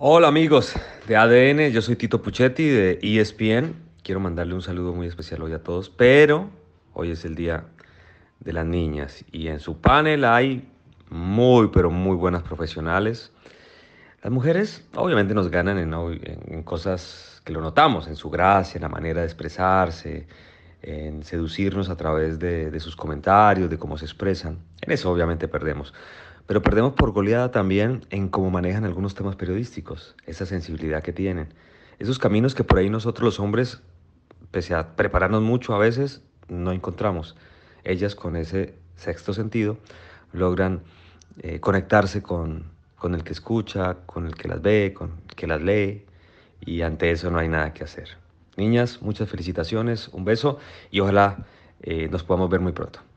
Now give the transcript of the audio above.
Hola amigos de ADN, yo soy Tito Puchetti de ESPN. Quiero mandarle un saludo muy especial hoy a todos, pero hoy es el Día de las Niñas y en su panel hay muy, pero muy buenas profesionales. Las mujeres obviamente nos ganan en, cosas que lo notamos, en su gracia, en la manera de expresarse, en seducirnos a través de, de sus comentarios, de cómo se expresan eso obviamente perdemos. Pero perdemos por goleada también en cómo manejan algunos temas periodísticos, esa sensibilidad que tienen. Esos caminos que por ahí nosotros los hombres, pese a prepararnos mucho a veces, no encontramos. Ellas con ese sexto sentido logran eh, conectarse con, el que escucha, con el que las ve, con el que las lee, y ante eso no hay nada que hacer. Niñas, muchas felicitaciones, un beso y ojalá eh, nos podamos ver muy pronto.